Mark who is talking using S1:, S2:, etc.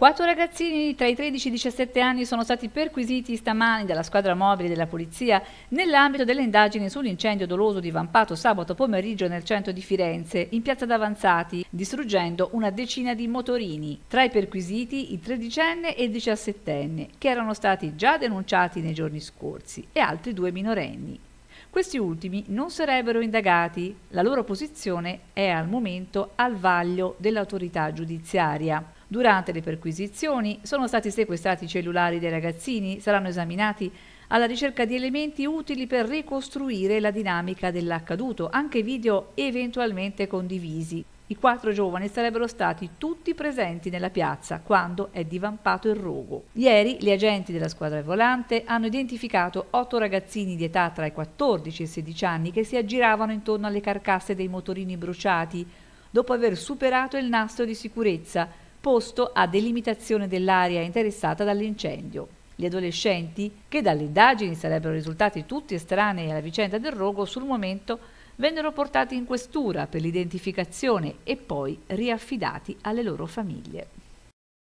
S1: Quattro ragazzini tra i 13 e i 17 anni sono stati perquisiti stamani dalla squadra mobile della polizia nell'ambito delle indagini sull'incendio doloso divampato sabato pomeriggio nel centro di Firenze, in piazza d'Avanzati, distruggendo una decina di motorini. Tra i perquisiti i tredicenne e il diciassettenne, che erano stati già denunciati nei giorni scorsi, e altri due minorenni. Questi ultimi non sarebbero indagati, la loro posizione è al momento al vaglio dell'autorità giudiziaria. Durante le perquisizioni sono stati sequestrati i cellulari dei ragazzini, saranno esaminati alla ricerca di elementi utili per ricostruire la dinamica dell'accaduto, anche video eventualmente condivisi. I quattro giovani sarebbero stati tutti presenti nella piazza quando è divampato il rogo. Ieri gli agenti della squadra volante hanno identificato otto ragazzini di età tra i 14 e i 16 anni che si aggiravano intorno alle carcasse dei motorini bruciati dopo aver superato il nastro di sicurezza posto a delimitazione dell'area interessata dall'incendio. Gli adolescenti, che dalle indagini sarebbero risultati tutti estranei alla vicenda del rogo, sul momento vennero portati in questura per l'identificazione e poi riaffidati alle loro famiglie.